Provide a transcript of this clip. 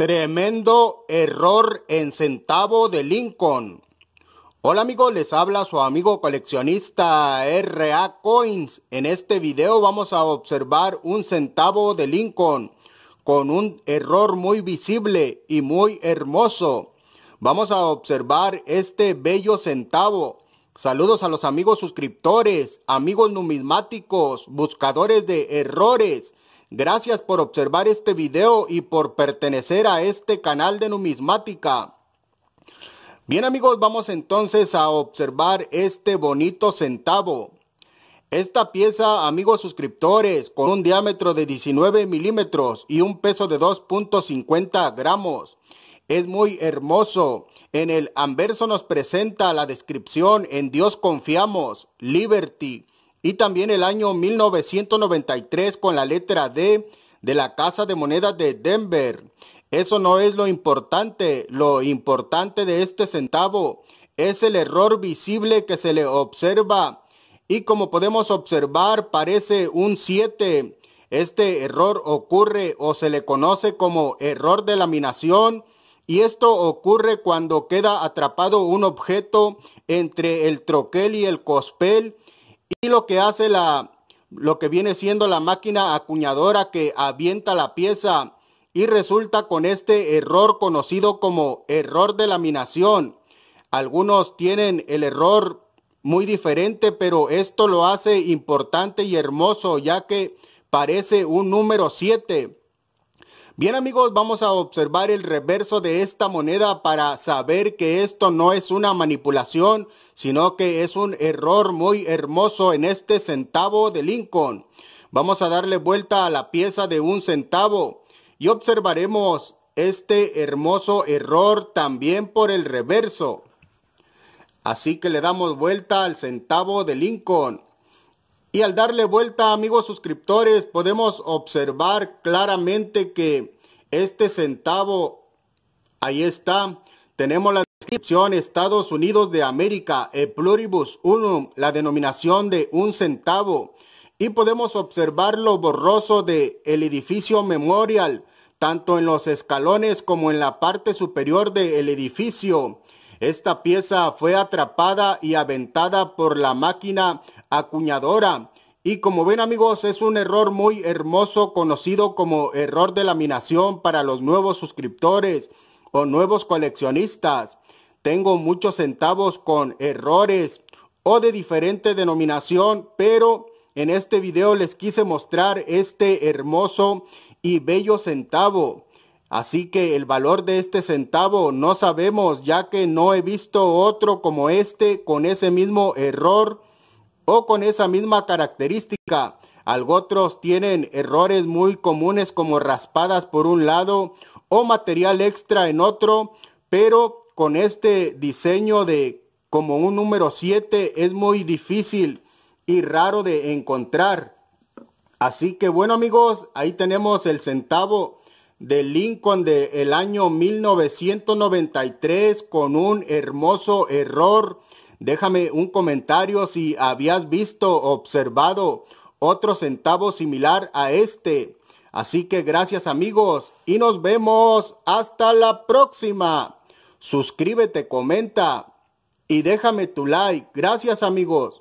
Tremendo error en centavo de Lincoln. Hola amigos, les habla su amigo coleccionista RA Coins. En este video vamos a observar un centavo de Lincoln con un error muy visible y muy hermoso. Vamos a observar este bello centavo. Saludos a los amigos suscriptores, amigos numismáticos, buscadores de errores Gracias por observar este video y por pertenecer a este canal de numismática. Bien amigos, vamos entonces a observar este bonito centavo. Esta pieza, amigos suscriptores, con un diámetro de 19 milímetros y un peso de 2.50 gramos. Es muy hermoso. En el anverso nos presenta la descripción en Dios confiamos, Liberty, y también el año 1993 con la letra D de la Casa de Monedas de Denver. Eso no es lo importante, lo importante de este centavo es el error visible que se le observa y como podemos observar parece un 7. Este error ocurre o se le conoce como error de laminación y esto ocurre cuando queda atrapado un objeto entre el troquel y el cospel y lo que hace la, lo que viene siendo la máquina acuñadora que avienta la pieza y resulta con este error conocido como error de laminación. Algunos tienen el error muy diferente, pero esto lo hace importante y hermoso, ya que parece un número 7. Bien amigos, vamos a observar el reverso de esta moneda para saber que esto no es una manipulación, sino que es un error muy hermoso en este centavo de Lincoln. Vamos a darle vuelta a la pieza de un centavo y observaremos este hermoso error también por el reverso. Así que le damos vuelta al centavo de Lincoln y al darle vuelta, amigos suscriptores, podemos observar claramente que este centavo, ahí está, tenemos la descripción Estados Unidos de América, e pluribus unum, la denominación de un centavo. Y podemos observar lo borroso de el edificio memorial, tanto en los escalones como en la parte superior del edificio. Esta pieza fue atrapada y aventada por la máquina acuñadora. Y como ven amigos, es un error muy hermoso conocido como error de laminación para los nuevos suscriptores o nuevos coleccionistas. Tengo muchos centavos con errores o de diferente denominación, pero en este video les quise mostrar este hermoso y bello centavo. Así que el valor de este centavo no sabemos ya que no he visto otro como este con ese mismo error o con esa misma característica. Algunos tienen errores muy comunes como raspadas por un lado o material extra en otro, pero con este diseño de como un número 7 es muy difícil y raro de encontrar. Así que bueno amigos, ahí tenemos el centavo de Lincoln del año 1993 con un hermoso error Déjame un comentario si habías visto o observado otro centavo similar a este. Así que gracias amigos y nos vemos hasta la próxima. Suscríbete, comenta y déjame tu like. Gracias amigos.